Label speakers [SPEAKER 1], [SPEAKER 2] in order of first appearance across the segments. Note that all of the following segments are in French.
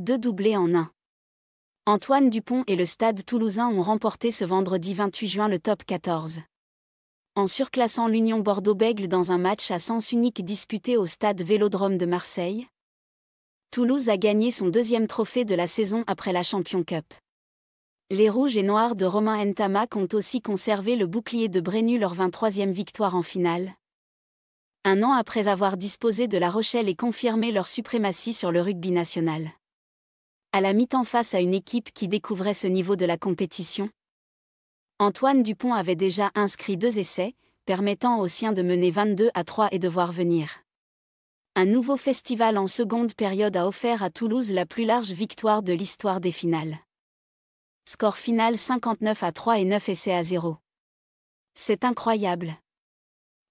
[SPEAKER 1] deux doublés en un. Antoine Dupont et le Stade toulousain ont remporté ce vendredi 28 juin le top 14. En surclassant l'Union Bordeaux-Bègle dans un match à sens unique disputé au Stade Vélodrome de Marseille, Toulouse a gagné son deuxième trophée de la saison après la Champion Cup. Les Rouges et Noirs de Romain Ntamak ont aussi conservé le bouclier de Brenu leur 23e victoire en finale. Un an après avoir disposé de La Rochelle et confirmé leur suprématie sur le rugby national à la mi-temps face à une équipe qui découvrait ce niveau de la compétition. Antoine Dupont avait déjà inscrit deux essais, permettant aux siens de mener 22 à 3 et de voir venir. Un nouveau festival en seconde période a offert à Toulouse la plus large victoire de l'histoire des finales. Score final 59 à 3 et 9 essais à 0. C'est incroyable.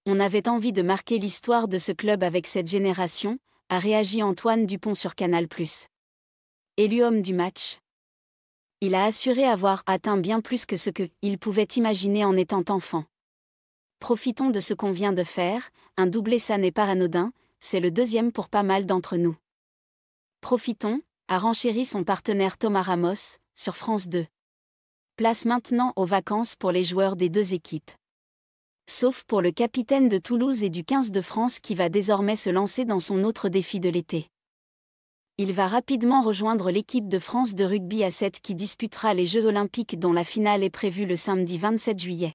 [SPEAKER 1] On avait envie de marquer l'histoire de ce club avec cette génération, a réagi Antoine Dupont sur Canal ⁇ élu homme du match. Il a assuré avoir atteint bien plus que ce que il pouvait imaginer en étant enfant. Profitons de ce qu'on vient de faire, un doublé ça n'est pas anodin, c'est le deuxième pour pas mal d'entre nous. Profitons, a renchéri son partenaire Thomas Ramos, sur France 2. Place maintenant aux vacances pour les joueurs des deux équipes. Sauf pour le capitaine de Toulouse et du 15 de France qui va désormais se lancer dans son autre défi de l'été il va rapidement rejoindre l'équipe de France de rugby à 7 qui disputera les Jeux olympiques dont la finale est prévue le samedi 27 juillet.